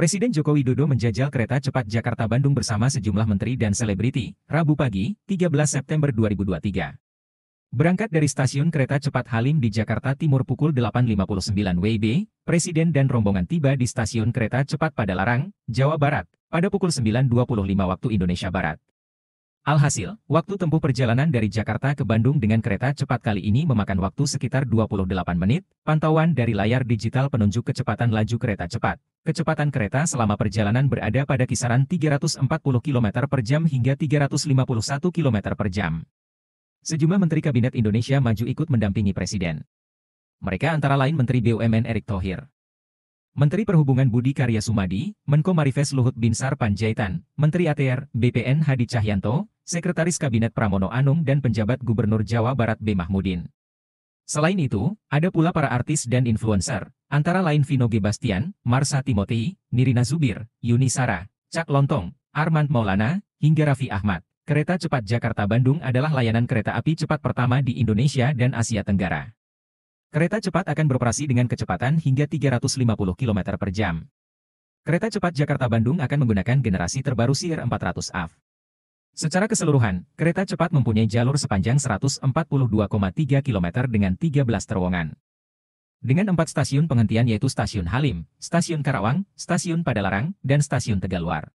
Presiden Joko Widodo menjajal kereta cepat Jakarta-Bandung bersama sejumlah menteri dan selebriti, Rabu pagi, 13 September 2023. Berangkat dari stasiun kereta cepat Halim di Jakarta Timur pukul 8.59 WIB, Presiden dan rombongan tiba di stasiun kereta cepat pada Larang, Jawa Barat, pada pukul 9.25 waktu Indonesia Barat. Alhasil, waktu tempuh perjalanan dari Jakarta ke Bandung dengan kereta cepat kali ini memakan waktu sekitar 28 menit, pantauan dari layar digital penunjuk kecepatan laju kereta cepat. Kecepatan kereta selama perjalanan berada pada kisaran 340 km per jam hingga 351 km per jam. Sejumlah Menteri Kabinet Indonesia Maju ikut mendampingi Presiden. Mereka antara lain Menteri BUMN Erick Thohir, Menteri Perhubungan Budi Karya Sumadi, Menko Marifes Luhut Binsar Panjaitan, Menteri ATR, BPN Hadi Cahyanto, Sekretaris Kabinet Pramono Anung dan penjabat Gubernur Jawa Barat B. Mahmudin. Selain itu, ada pula para artis dan influencer, Antara lain Vino Gebastian, Marsa Timotei, Nirina Zubir, Yuni Sara, Cak Lontong, Armand Maulana, hingga Raffi Ahmad. Kereta cepat Jakarta-Bandung adalah layanan kereta api cepat pertama di Indonesia dan Asia Tenggara. Kereta cepat akan beroperasi dengan kecepatan hingga 350 km per jam. Kereta cepat Jakarta-Bandung akan menggunakan generasi terbaru CR400AV. Secara keseluruhan, kereta cepat mempunyai jalur sepanjang 142,3 km dengan 13 terowongan. Dengan empat stasiun penghentian yaitu Stasiun Halim, Stasiun Karawang, Stasiun Padalarang, dan Stasiun Tegaluar.